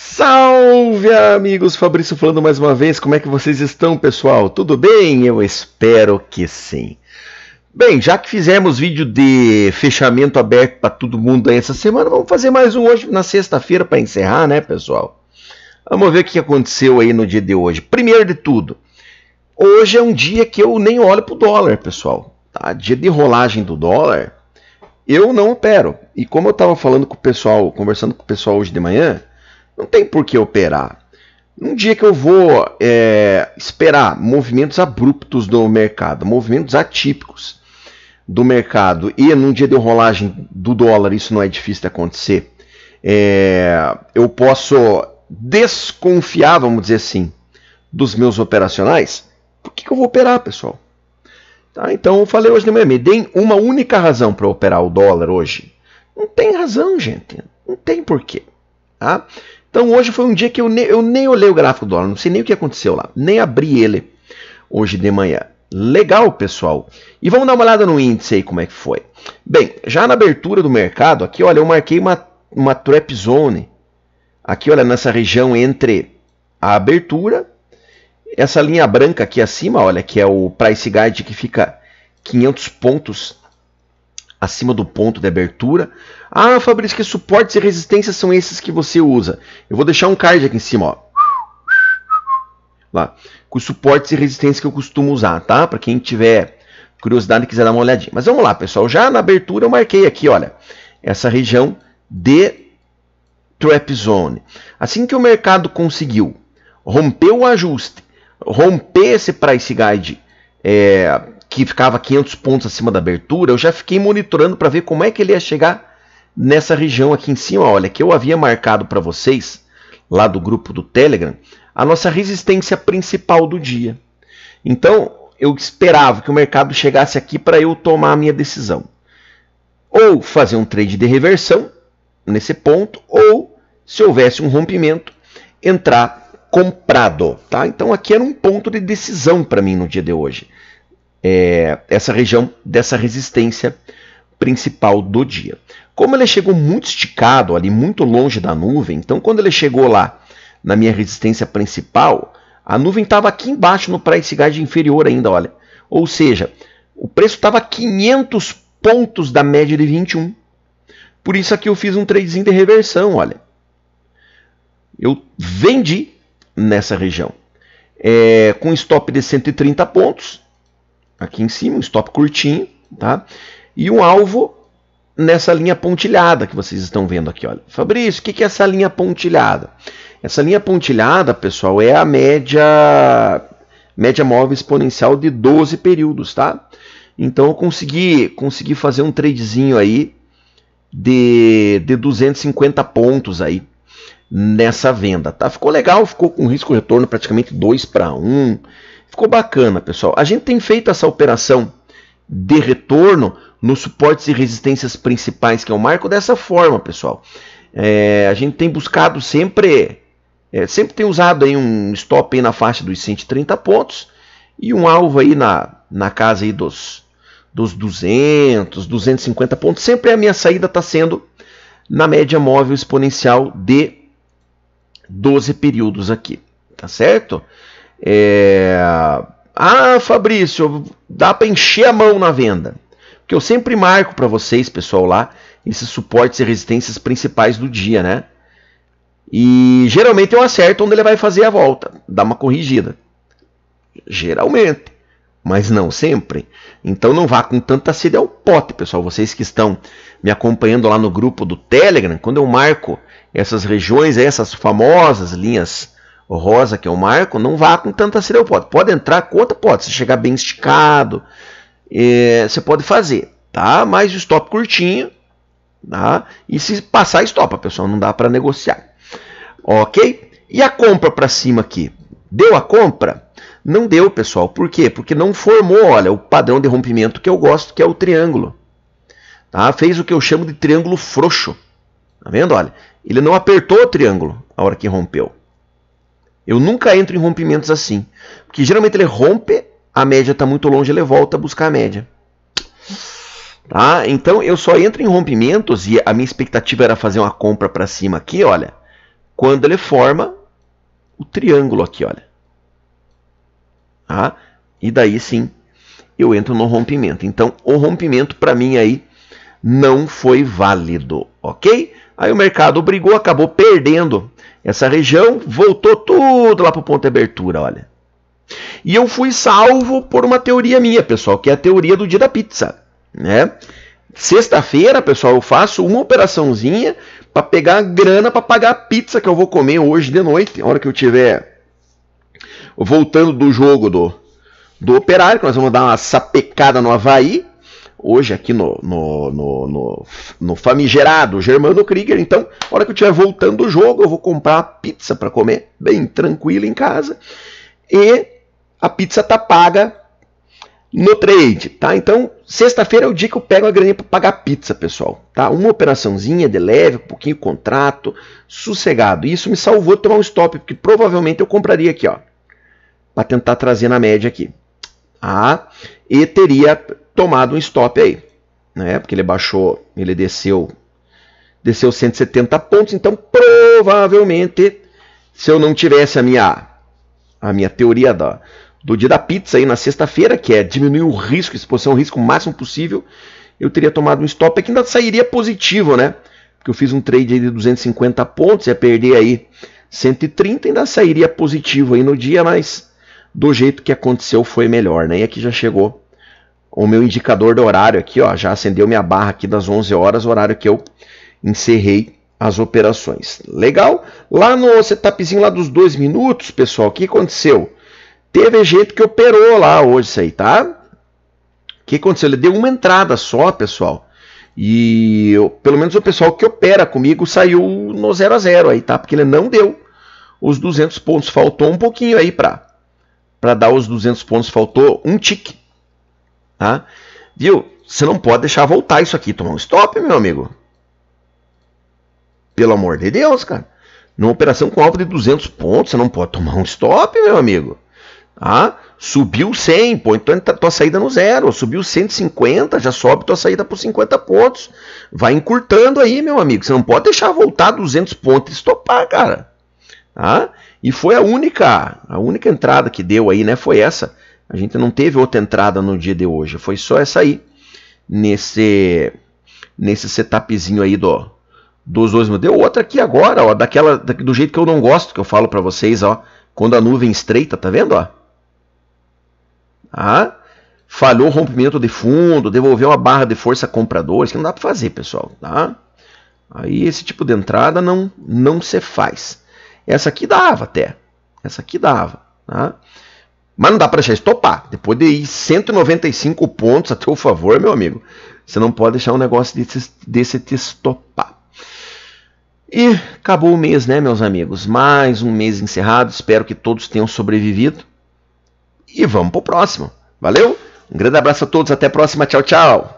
Salve amigos, Fabrício falando mais uma vez. Como é que vocês estão, pessoal? Tudo bem? Eu espero que sim. Bem, já que fizemos vídeo de fechamento aberto para todo mundo aí essa semana, vamos fazer mais um hoje na sexta-feira para encerrar, né, pessoal? Vamos ver o que aconteceu aí no dia de hoje. Primeiro de tudo, hoje é um dia que eu nem olho pro dólar, pessoal. Tá? Dia de rolagem do dólar, eu não opero. E como eu estava falando com o pessoal, conversando com o pessoal hoje de manhã, não tem por que operar. Num dia que eu vou é, esperar movimentos abruptos do mercado, movimentos atípicos do mercado, e num dia de rolagem do dólar, isso não é difícil de acontecer, é, eu posso desconfiar, vamos dizer assim, dos meus operacionais, por que, que eu vou operar, pessoal? Tá, então eu falei hoje de manhã, me deem uma única razão para operar o dólar hoje. Não tem razão, gente. Não tem porquê. Tá? Então hoje foi um dia que eu, ne eu nem olhei o gráfico do dólar, não sei nem o que aconteceu lá, nem abri ele hoje de manhã. Legal, pessoal. E vamos dar uma olhada no índice aí como é que foi. Bem, já na abertura do mercado, aqui olha, eu marquei uma, uma trap zone. Aqui olha, nessa região entre a abertura, essa linha branca aqui acima, olha, que é o price guide que fica 500 pontos acima do ponto de abertura. Ah, Fabrício, que suportes e resistências são esses que você usa? Eu vou deixar um card aqui em cima, ó. Lá. Com suportes e resistências que eu costumo usar, tá? Para quem tiver curiosidade e quiser dar uma olhadinha. Mas vamos lá, pessoal. Já na abertura eu marquei aqui, olha, essa região de trap zone. Assim que o mercado conseguiu romper o ajuste, romper esse price guide é, que ficava 500 pontos acima da abertura, eu já fiquei monitorando para ver como é que ele ia chegar nessa região aqui em cima. Olha, que eu havia marcado para vocês, lá do grupo do Telegram, a nossa resistência principal do dia. Então, eu esperava que o mercado chegasse aqui para eu tomar a minha decisão. Ou fazer um trade de reversão nesse ponto, ou se houvesse um rompimento, entrar comprado, tá? Então aqui era um ponto de decisão para mim no dia de hoje é, essa região dessa resistência principal do dia. Como ele chegou muito esticado ali, muito longe da nuvem, então quando ele chegou lá na minha resistência principal, a nuvem estava aqui embaixo no price guide inferior ainda, olha. Ou seja, o preço estava 500 pontos da média de 21. Por isso aqui eu fiz um tradezinho de reversão, olha. Eu vendi nessa região. É, com stop de 130 pontos, aqui em cima, um stop curtinho, tá? E um alvo nessa linha pontilhada que vocês estão vendo aqui, olha. Fabrício, o que, que é essa linha pontilhada? Essa linha pontilhada, pessoal, é a média média móvel exponencial de 12 períodos, tá? Então eu consegui, consegui fazer um tradezinho aí de, de 250 pontos aí nessa venda, tá? Ficou legal, ficou com risco retorno praticamente 2 para 1. Um ficou bacana, pessoal. A gente tem feito essa operação de retorno nos suportes e resistências principais, que é o marco, dessa forma, pessoal. É, a gente tem buscado sempre, é, sempre tem usado aí um stop aí na faixa dos 130 pontos e um alvo aí na, na casa aí dos, dos 200, 250 pontos. Sempre a minha saída está sendo na média móvel exponencial de 12 períodos aqui, tá certo? É... Ah, Fabrício, dá para encher a mão na venda. Porque eu sempre marco para vocês, pessoal, lá, esses suportes e resistências principais do dia, né? E geralmente eu acerto onde ele vai fazer a volta, dá uma corrigida. Geralmente, mas não sempre. Então não vá com tanta sede ao é pote, pessoal. Vocês que estão me acompanhando lá no grupo do Telegram, quando eu marco essas regiões, essas famosas linhas Rosa, que é o Marco, não vá com tanta seriedade. Pode, pode entrar, conta, pode. Se chegar bem esticado, é, você pode fazer, tá? Mas o stop curtinho, tá? E se passar, stop, pessoal, não dá para negociar. Ok? E a compra para cima aqui? Deu a compra? Não deu, pessoal. Por quê? Porque não formou, olha, o padrão de rompimento que eu gosto, que é o triângulo. Tá? Fez o que eu chamo de triângulo frouxo. Tá vendo? Olha, ele não apertou o triângulo a hora que rompeu. Eu nunca entro em rompimentos assim. Porque geralmente ele rompe, a média está muito longe, ele volta a buscar a média. Tá? Então eu só entro em rompimentos e a minha expectativa era fazer uma compra para cima aqui, olha. Quando ele forma o triângulo aqui, olha. Tá? E daí sim eu entro no rompimento. Então o rompimento para mim aí não foi válido, ok? Aí o mercado brigou, acabou perdendo essa região, voltou tudo lá para o ponto de abertura, olha. E eu fui salvo por uma teoria minha, pessoal, que é a teoria do dia da pizza, né? Sexta-feira, pessoal, eu faço uma operaçãozinha para pegar a grana para pagar a pizza que eu vou comer hoje de noite, a hora que eu tiver voltando do jogo do, do Operário, que nós vamos dar uma sapecada no Havaí, hoje aqui no, no, no, no, no famigerado Germano Krieger. Então, a hora que eu estiver voltando do jogo, eu vou comprar pizza para comer, bem tranquilo em casa. E a pizza tá paga no trade, tá? Então, sexta-feira é o dia que eu pego a graninha para pagar pizza, pessoal, tá? Uma operaçãozinha de leve, um pouquinho contrato, sossegado. isso me salvou de tomar um stop, porque provavelmente eu compraria aqui, ó, para tentar trazer na média aqui. Ah, e teria tomado um stop aí, né? Porque ele baixou, ele desceu, desceu 170 pontos, então provavelmente se eu não tivesse a minha a minha teoria da, do dia da pizza aí na sexta-feira, que é diminuir o risco, exposição ao risco o máximo possível, eu teria tomado um stop aqui, ainda sairia positivo, né? Porque eu fiz um trade aí de 250 pontos, ia perder aí 130, ainda sairia positivo aí no dia, mas do jeito que aconteceu foi melhor, né? E aqui já chegou o meu indicador do horário aqui, ó, já acendeu minha barra aqui das 11 horas, horário que eu encerrei as operações. Legal? Lá no setupzinho lá dos dois minutos, pessoal, o que aconteceu? Teve jeito que operou lá hoje isso aí, tá? O que aconteceu? Ele deu uma entrada só, pessoal. E eu, pelo menos o pessoal que opera comigo saiu no 0 a 0 aí, tá? Porque ele não deu os 200 pontos. Faltou um pouquinho aí para para dar os 200 pontos, faltou um tique Tá? Viu? Você não pode deixar voltar isso aqui, tomar um stop, meu amigo. Pelo amor de Deus, cara. Numa operação com alta de 200 pontos, você não pode tomar um stop, meu amigo. Tá? Subiu 100, pô, então tá, tua saída no zero. Subiu 150, já sobe tua saída por 50 pontos. Vai encurtando aí, meu amigo. Você não pode deixar voltar 200 pontos e estopar, cara. Tá? E foi a única, a única entrada que deu aí, né? Foi essa. A gente não teve outra entrada no dia de hoje, foi só essa aí, nesse, nesse setupzinho aí do, dos dois Deu outra aqui agora, ó, daquela, do jeito que eu não gosto, que eu falo para vocês, ó, quando a nuvem estreita, tá vendo, ó? Ah, falhou rompimento de fundo, devolveu uma barra de força a compradores, que não dá para fazer, pessoal, tá? Aí esse tipo de entrada não não se faz. Essa aqui dava até. Essa aqui dava, tá? Mas não dá para deixar estopar. Depois de ir 195 pontos a teu favor, meu amigo, você não pode deixar um negócio desse, desse te estopar. E acabou o mês, né, meus amigos? Mais um mês encerrado. Espero que todos tenham sobrevivido. E vamos pro próximo. Valeu? Um grande abraço a todos. Até a próxima. Tchau, tchau.